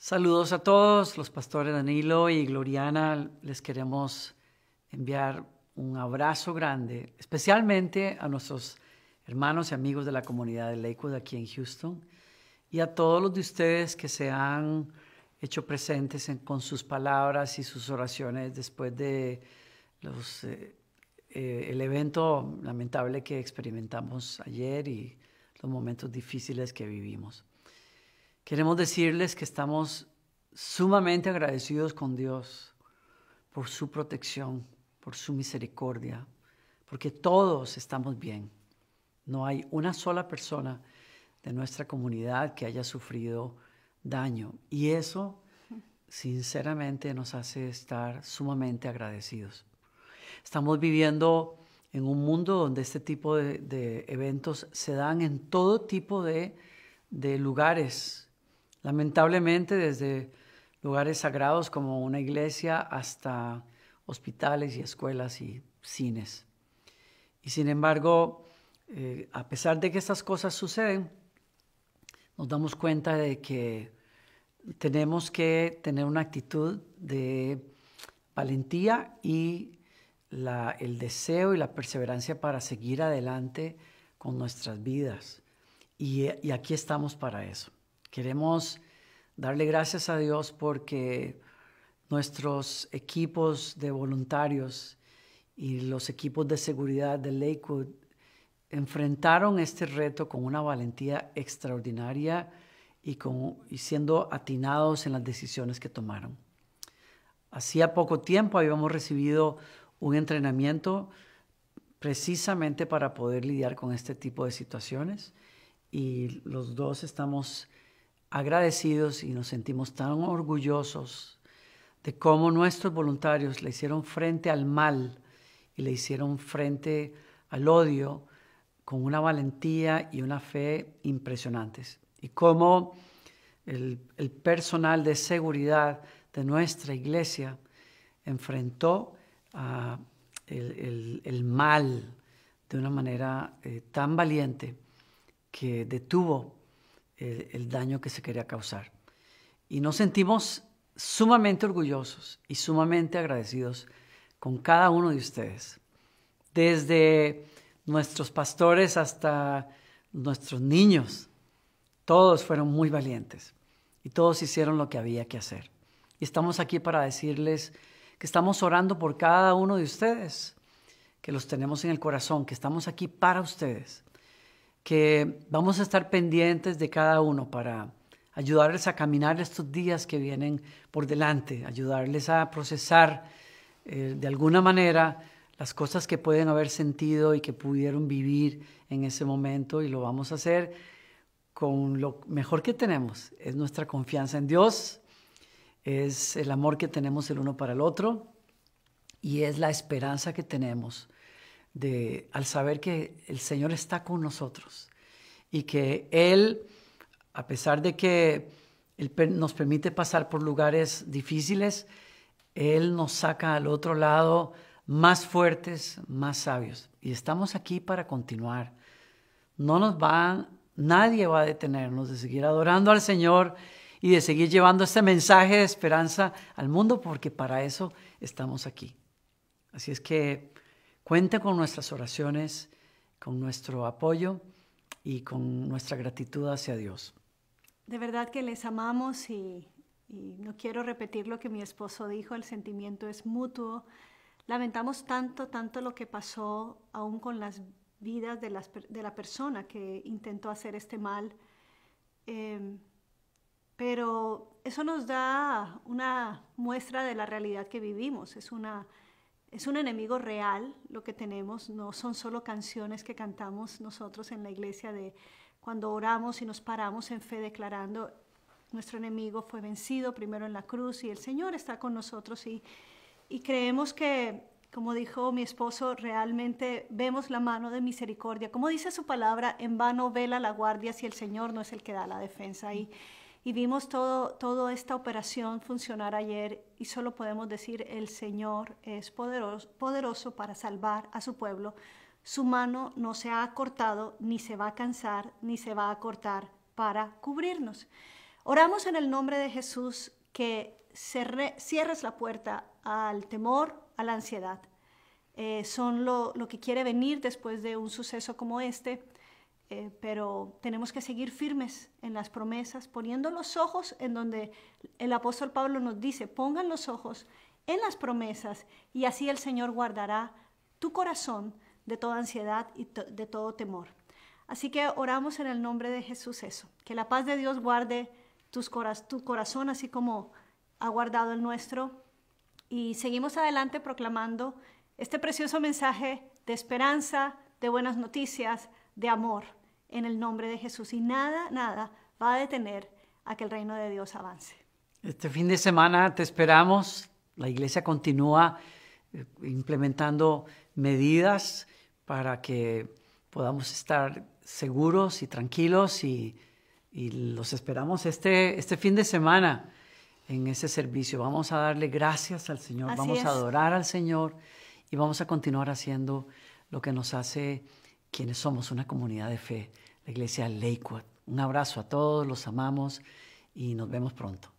Saludos a todos, los pastores Danilo y Gloriana. Les queremos enviar un abrazo grande, especialmente a nuestros hermanos y amigos de la comunidad de Lakewood aquí en Houston y a todos los de ustedes que se han hecho presentes con sus palabras y sus oraciones después de eh, eh, el evento lamentable que experimentamos ayer y los momentos difíciles que vivimos. Queremos decirles que estamos sumamente agradecidos con Dios por su protección, por su misericordia, porque todos estamos bien. No hay una sola persona de nuestra comunidad que haya sufrido daño. Y eso, sinceramente, nos hace estar sumamente agradecidos. Estamos viviendo en un mundo donde este tipo de, eventos se dan en todo tipo de lugares, Lamentablemente, desde lugares sagrados como una iglesia hasta hospitales y escuelas y cines. Y sin embargo, eh, a pesar de que estas cosas suceden, nos damos cuenta de que tenemos que tener una actitud de valentía y el deseo y la perseverancia para seguir adelante con nuestras vidas. y aquí estamos para eso. Queremos darle gracias a Dios porque nuestros equipos de voluntarios y los equipos de seguridad de Lakewood enfrentaron este reto con una valentía extraordinaria y, con, siendo atinados en las decisiones que tomaron. Hacía poco tiempo habíamos recibido un entrenamiento precisamente para poder lidiar con este tipo de situaciones y los dos estamos agradecidos y nos sentimos tan orgullosos de cómo nuestros voluntarios le hicieron frente al mal y le hicieron frente al odio con una valentía y una fe impresionantes. Y cómo el, personal de seguridad de nuestra iglesia enfrentó el, mal de una manera eh, tan valiente que detuvo el, daño que se quería causar. Y nos sentimos sumamente orgullosos y sumamente agradecidos con cada uno de ustedes, desde nuestros pastores hasta nuestros niños. Todos fueron muy valientes y todos hicieron lo que había que hacer. Y estamos aquí para decirles que estamos orando por cada uno de ustedes, que los tenemos en el corazón, que estamos aquí para ustedes que vamos a estar pendientes de cada uno para ayudarles a caminar estos días que vienen por delante, ayudarles a procesar eh, de alguna manera las cosas que pueden haber sentido y que pudieron vivir en ese momento y lo vamos a hacer con lo mejor que tenemos, es nuestra confianza en Dios, es el amor que tenemos el uno para el otro y es la esperanza que tenemos de, al saber que el Señor está con nosotros y que Él, a pesar de que Él nos permite pasar por lugares difíciles, Él nos saca al otro lado más fuertes, más sabios. Y estamos aquí para continuar. No nos va nadie va a detenernos de seguir adorando al Señor y de seguir llevando este mensaje de esperanza al mundo, porque para eso estamos aquí. Así es que Cuente con nuestras oraciones, con nuestro apoyo y con nuestra gratitud hacia Dios. De verdad que les amamos y, no quiero repetir lo que mi esposo dijo, el sentimiento es mutuo. Lamentamos tanto, tanto lo que pasó, aún con las vidas de, la persona que intentó hacer este mal. Em, pero eso nos da una muestra de la realidad que vivimos. Es una es un enemigo real lo que tenemos, no son solo canciones que cantamos nosotros en la iglesia de cuando oramos y nos paramos en fe declarando, nuestro enemigo fue vencido primero en la cruz y el Señor está con nosotros y, y creemos que, como dijo mi esposo, realmente vemos la mano de misericordia. Como dice su palabra, en vano vela la guardia si el Señor no es el que da la defensa. Y, y vimos todo, toda esta operación funcionar ayer y solo podemos decir, el Señor es poderoso, poderoso para salvar a su pueblo. Su mano no se ha cortado, ni se va a cansar, ni se va a cortar para cubrirnos. Oramos en el nombre de Jesús que cierres la puerta al temor, a la ansiedad. Eh, son lo, lo que quiere venir después de un suceso como este. Eh, pero tenemos que seguir firmes en las promesas, poniendo los ojos en donde el apóstol Pablo nos dice, pongan los ojos en las promesas y así el Señor guardará tu corazón de toda ansiedad y de todo temor. Así que oramos en el nombre de Jesús eso, que la paz de Dios guarde tu corazón así como ha guardado el nuestro y seguimos adelante proclamando este precioso mensaje de esperanza, de buenas noticias, de amor en el nombre de Jesús y nada, nada va a detener a que el reino de Dios avance. Este fin de semana te esperamos. La iglesia continúa eh, implementando medidas para que podamos estar seguros y tranquilos y, los esperamos este, este fin de semana en ese servicio. Vamos a darle gracias al Señor, vamos a adorar al Señor y vamos a continuar haciendo lo que nos hace quienes somos una comunidad de fe, la iglesia Lakewood. Un abrazo a todos, los amamos y nos vemos pronto.